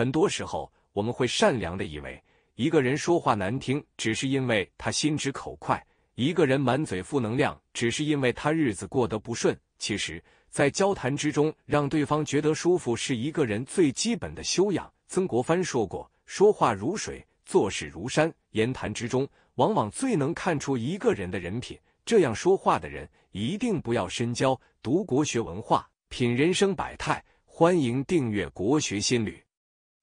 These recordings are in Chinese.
很多时候，我们会善良的以为，一个人说话难听，只是因为他心直口快；一个人满嘴负能量，只是因为他日子过得不顺。其实，在交谈之中，让对方觉得舒服，是一个人最基本的修养。曾国藩说过：“说话如水，做事如山。”言谈之中，往往最能看出一个人的人品。这样说话的人，一定不要深交。读国学文化，品人生百态，欢迎订阅《国学心旅》。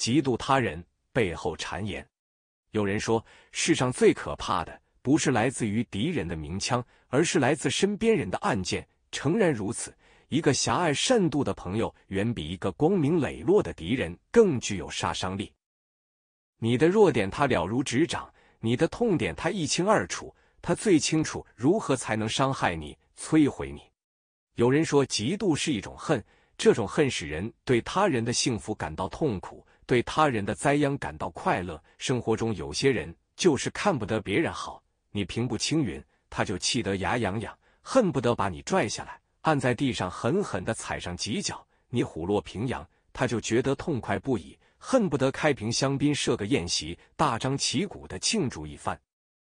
嫉妒他人，背后谗言。有人说，世上最可怕的不是来自于敌人的鸣枪，而是来自身边人的暗箭。诚然如此，一个狭隘善妒的朋友，远比一个光明磊落的敌人更具有杀伤力。你的弱点，他了如指掌；你的痛点，他一清二楚。他最清楚如何才能伤害你，摧毁你。有人说，嫉妒是一种恨，这种恨使人对他人的幸福感到痛苦。对他人的灾殃感到快乐。生活中有些人就是看不得别人好，你平步青云，他就气得牙痒痒，恨不得把你拽下来，按在地上狠狠地踩上几脚；你虎落平阳，他就觉得痛快不已，恨不得开瓶香槟，设个宴席，大张旗鼓地庆祝一番。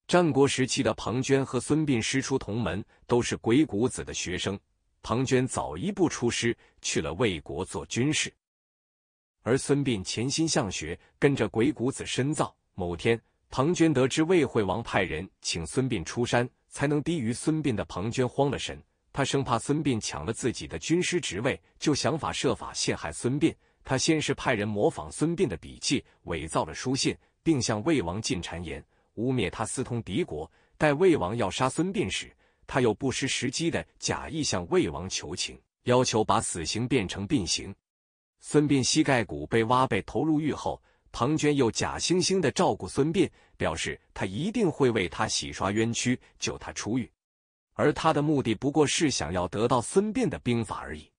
战国时期的庞涓和孙膑师出同门，都是鬼谷子的学生。庞涓早一步出师，去了魏国做军事。而孙膑潜心向学，跟着鬼谷子深造。某天，庞涓得知魏惠王派人请孙膑出山，才能低于孙膑的庞涓慌了神，他生怕孙膑抢了自己的军师职位，就想法设法陷害孙膑。他先是派人模仿孙膑的笔迹，伪造了书信，并向魏王进谗言，污蔑他私通敌国。待魏王要杀孙膑时，他又不失时机的假意向魏王求情，要求把死刑变成并刑。孙膑膝盖骨被挖，被投入狱后，庞涓又假惺惺的照顾孙膑，表示他一定会为他洗刷冤屈，救他出狱。而他的目的不过是想要得到孙膑的兵法而已。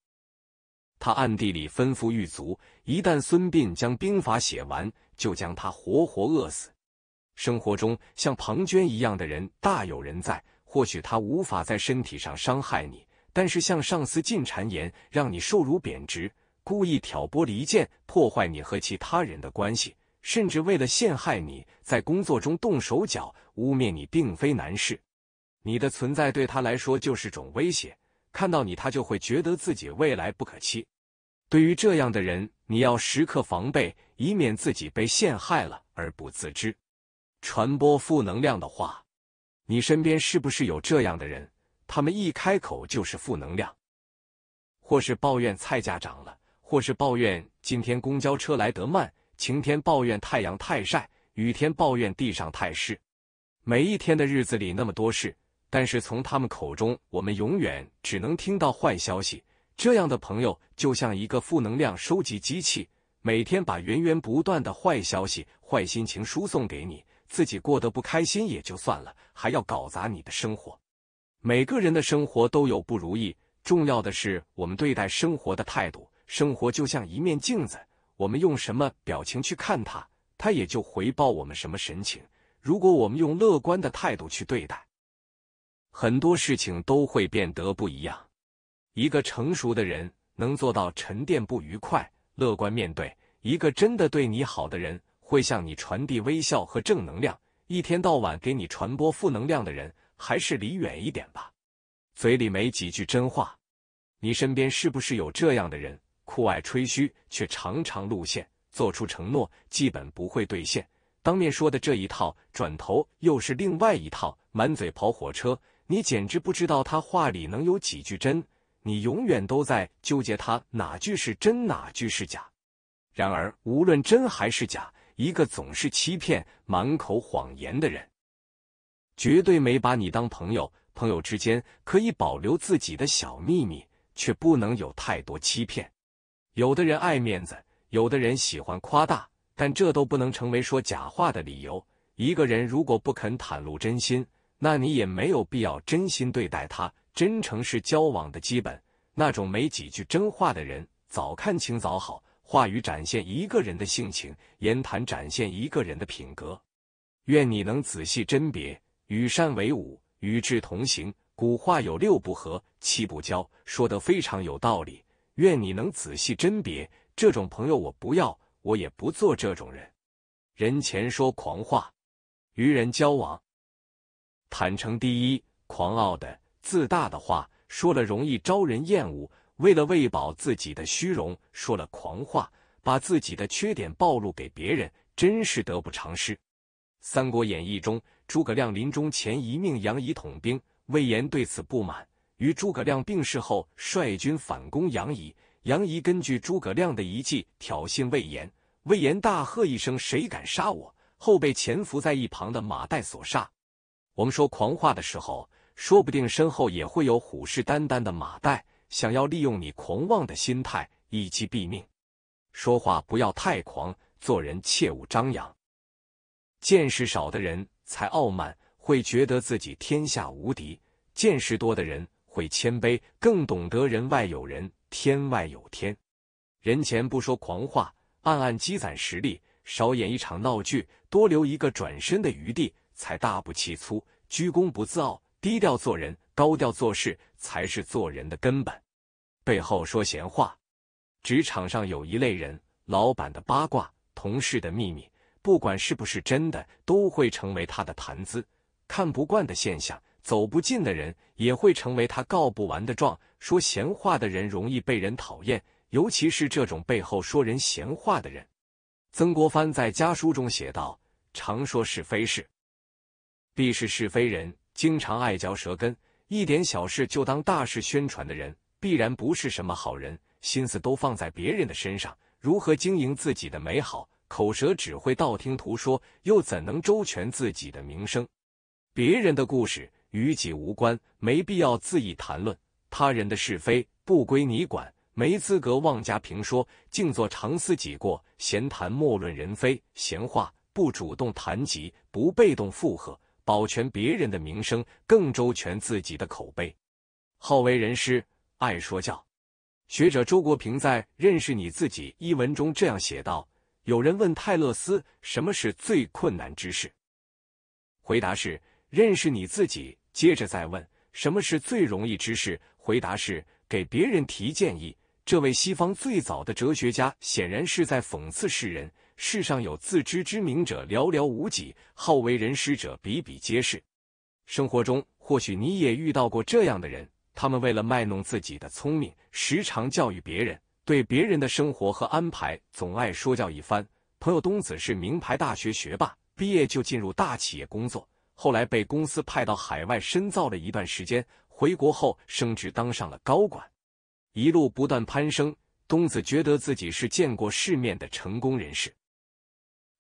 他暗地里吩咐狱卒，一旦孙膑将兵法写完，就将他活活饿死。生活中像庞涓一样的人大有人在。或许他无法在身体上伤害你，但是向上司进谗言，让你受辱贬值。故意挑拨离间，破坏你和其他人的关系，甚至为了陷害你在工作中动手脚，污蔑你并非难事。你的存在对他来说就是种威胁，看到你他就会觉得自己未来不可期。对于这样的人，你要时刻防备，以免自己被陷害了而不自知。传播负能量的话，你身边是不是有这样的人？他们一开口就是负能量，或是抱怨菜价涨了。或是抱怨今天公交车来得慢，晴天抱怨太阳太晒，雨天抱怨地上太湿。每一天的日子里那么多事，但是从他们口中，我们永远只能听到坏消息。这样的朋友就像一个负能量收集机器，每天把源源不断的坏消息、坏心情输送给你，自己过得不开心也就算了，还要搞砸你的生活。每个人的生活都有不如意，重要的是我们对待生活的态度。生活就像一面镜子，我们用什么表情去看它，它也就回报我们什么神情。如果我们用乐观的态度去对待，很多事情都会变得不一样。一个成熟的人能做到沉淀不愉快，乐观面对。一个真的对你好的人会向你传递微笑和正能量，一天到晚给你传播负能量的人还是离远一点吧。嘴里没几句真话，你身边是不是有这样的人？酷爱吹嘘，却常常露馅，做出承诺基本不会兑现。当面说的这一套，转头又是另外一套，满嘴跑火车。你简直不知道他话里能有几句真，你永远都在纠结他哪句是真，哪句是假。然而，无论真还是假，一个总是欺骗、满口谎言的人，绝对没把你当朋友。朋友之间可以保留自己的小秘密，却不能有太多欺骗。有的人爱面子，有的人喜欢夸大，但这都不能成为说假话的理由。一个人如果不肯袒露真心，那你也没有必要真心对待他。真诚是交往的基本。那种没几句真话的人，早看清早好。话语展现一个人的性情，言谈展现一个人的品格。愿你能仔细甄别，与善为伍，与智同行。古话有“六不和，七不交”，说的非常有道理。愿你能仔细甄别这种朋友，我不要，我也不做这种人。人前说狂话，与人交往，坦诚第一。狂傲的、自大的话，说了容易招人厌恶。为了喂饱自己的虚荣，说了狂话，把自己的缺点暴露给别人，真是得不偿失。《三国演义》中，诸葛亮临终前一命杨仪统兵，魏延对此不满。于诸葛亮病逝后，率军反攻杨仪。杨仪根据诸葛亮的遗计挑衅魏延，魏延大喝一声：“谁敢杀我？”后被潜伏在一旁的马岱所杀。我们说狂话的时候，说不定身后也会有虎视眈眈的马岱，想要利用你狂妄的心态一击毙命。说话不要太狂，做人切勿张扬。见识少的人才傲慢，会觉得自己天下无敌；见识多的人。会谦卑，更懂得人外有人，天外有天。人前不说狂话，暗暗积攒实力，少演一场闹剧，多留一个转身的余地，才大步其粗，居功不自傲，低调做人，高调做事，才是做人的根本。背后说闲话，职场上有一类人，老板的八卦，同事的秘密，不管是不是真的，都会成为他的谈资。看不惯的现象。走不近的人也会成为他告不完的状；说闲话的人容易被人讨厌，尤其是这种背后说人闲话的人。曾国藩在家书中写道：“常说是非事，必是是非人；经常爱嚼舌根，一点小事就当大事宣传的人，必然不是什么好人。心思都放在别人的身上，如何经营自己的美好？口舌只会道听途说，又怎能周全自己的名声？别人的故事。”与己无关，没必要恣意谈论他人的是非，不归你管，没资格妄加评说。静坐常思己过，闲谈莫论人非。闲话不主动谈及，不被动附和，保全别人的名声，更周全自己的口碑。好为人师，爱说教。学者周国平在《认识你自己》一文中这样写道：“有人问泰勒斯什么是最困难之事，回答是认识你自己。”接着再问什么是最容易之事？回答是给别人提建议。这位西方最早的哲学家显然是在讽刺世人：世上有自知之明者寥寥无几，好为人师者比比皆是。生活中或许你也遇到过这样的人，他们为了卖弄自己的聪明，时常教育别人，对别人的生活和安排总爱说教一番。朋友东子是名牌大学学霸，毕业就进入大企业工作。后来被公司派到海外深造了一段时间，回国后升职当上了高管，一路不断攀升。东子觉得自己是见过世面的成功人士，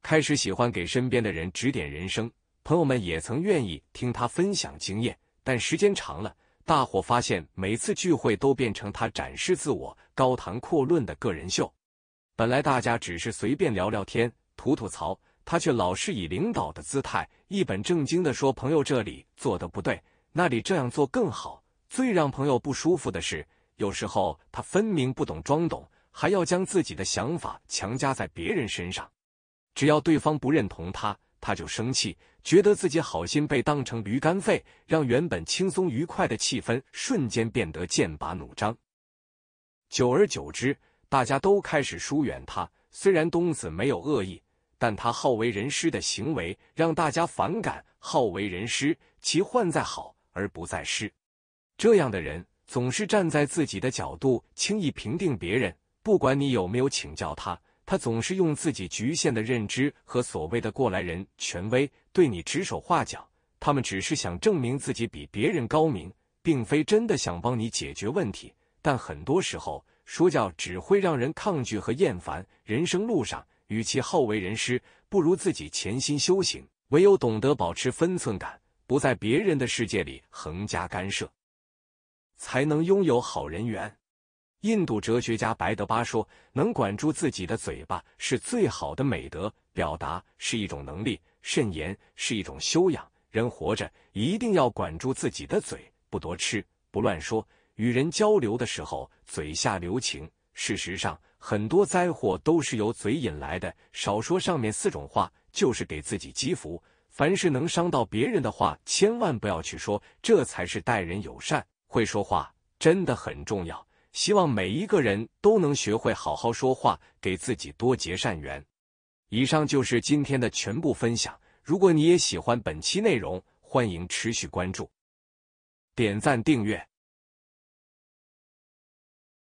开始喜欢给身边的人指点人生。朋友们也曾愿意听他分享经验，但时间长了，大伙发现每次聚会都变成他展示自我、高谈阔论的个人秀。本来大家只是随便聊聊天、吐吐槽。他却老是以领导的姿态，一本正经的说：“朋友，这里做的不对，那里这样做更好。”最让朋友不舒服的是，有时候他分明不懂装懂，还要将自己的想法强加在别人身上。只要对方不认同他，他就生气，觉得自己好心被当成驴肝肺，让原本轻松愉快的气氛瞬间变得剑拔弩张。久而久之，大家都开始疏远他。虽然东子没有恶意。但他好为人师的行为让大家反感。好为人师，其患在好而不在师。这样的人总是站在自己的角度，轻易评定别人。不管你有没有请教他，他总是用自己局限的认知和所谓的过来人权威对你指手画脚。他们只是想证明自己比别人高明，并非真的想帮你解决问题。但很多时候，说教只会让人抗拒和厌烦。人生路上。与其好为人师，不如自己潜心修行。唯有懂得保持分寸感，不在别人的世界里横加干涉，才能拥有好人缘。印度哲学家白德巴说：“能管住自己的嘴巴，是最好的美德。表达是一种能力，慎言是一种修养。人活着，一定要管住自己的嘴，不多吃，不乱说。与人交流的时候，嘴下留情。”事实上，很多灾祸都是由嘴引来的。少说上面四种话，就是给自己积福。凡是能伤到别人的话，千万不要去说，这才是待人友善。会说话真的很重要，希望每一个人都能学会好好说话，给自己多结善缘。以上就是今天的全部分享。如果你也喜欢本期内容，欢迎持续关注、点赞、订阅。